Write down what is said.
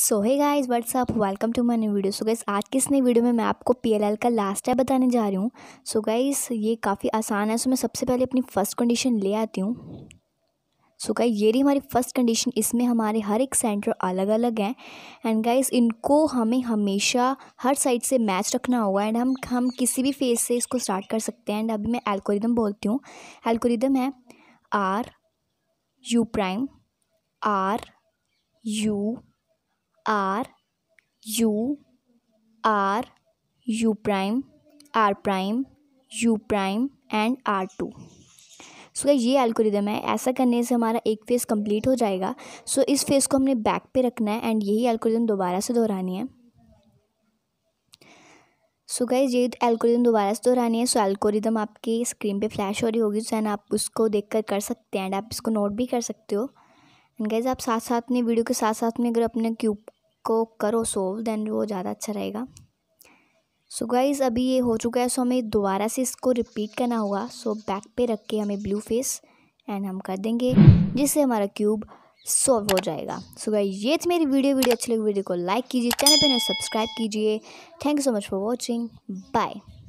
so hi guys what's up welcome to my new video so guys आज की इस नई वीडियो में मैं आपको पीएलएल का लास्ट स्टेप बताने जा रही हूँ सो गाइज ये काफ़ी आसान है सो so, मैं सबसे पहले अपनी फ़र्स्ट कंडीशन ले आती हूँ सो गाइज ये रही हमारी फ़र्स्ट कंडीशन इसमें हमारे हर एक सेंटर अलग अलग हैं एंड गाइज इनको हमें हमेशा हर साइड से मैच रखना होगा एंड हम हम किसी भी फेज से इसको स्टार्ट कर सकते हैं एंड अभी मैं एल्कोरिदम बोलती हूँ एल्कोरिदम है R U prime R U R U R U prime R prime U prime and R two so ये एल्गोरिदम है ऐसा करने से हमारा एक फेज़ कंप्लीट हो जाएगा सो so, इस फेज़ को हमने बैक पे रखना है एंड यही एल्गोरिदम दोबारा से दोहरानी है सो गाइज ये एल्गोरिदम दोबारा से दोहरानी है सो so, एल्गोरिदम आपकी स्क्रीन पे फ्लैश हो रही होगी सो एंड आप उसको देखकर कर सकते हैं एंड आप इसको नोट भी कर सकते हो एंड गाइज आप साथ साथ में वीडियो के साथ साथ में अगर अपने क्यूब को करो सोल्व देन वो ज़्यादा अच्छा रहेगा सो so गाइज़ अभी ये हो चुका है सो so हमें दोबारा से इसको रिपीट करना होगा सो so बैक पे रख के हमें ब्लू फेस एंड हम कर देंगे जिससे हमारा क्यूब सॉल्व हो जाएगा सो so गाइज ये थी मेरी वीडियो वीडियो अच्छी लगी वीडियो को लाइक कीजिए चैनल पर सब्सक्राइब तो कीजिए thank you so much for watching bye